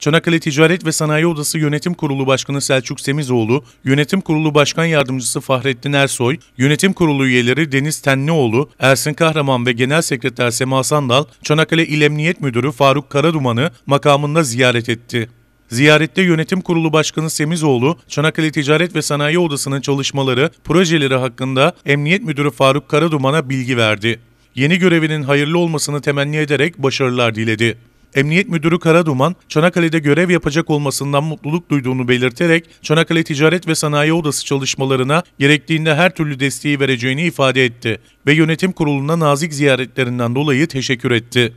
Çanakkale Ticaret ve Sanayi Odası Yönetim Kurulu Başkanı Selçuk Semizoğlu, Yönetim Kurulu Başkan Yardımcısı Fahrettin Ersoy, Yönetim Kurulu üyeleri Deniz Tenlioğlu, Ersin Kahraman ve Genel Sekreter Sema Sandal, Çanakkale İl Emniyet Müdürü Faruk Karaduman'ı makamında ziyaret etti. Ziyarette Yönetim Kurulu Başkanı Semizoğlu, Çanakkale Ticaret ve Sanayi Odası'nın çalışmaları, projeleri hakkında Emniyet Müdürü Faruk Karaduman'a bilgi verdi. Yeni görevinin hayırlı olmasını temenni ederek başarılar diledi. Emniyet Müdürü Karaduman, Çanakkale'de görev yapacak olmasından mutluluk duyduğunu belirterek, Çanakkale Ticaret ve Sanayi Odası çalışmalarına gerektiğinde her türlü desteği vereceğini ifade etti ve yönetim kuruluna nazik ziyaretlerinden dolayı teşekkür etti.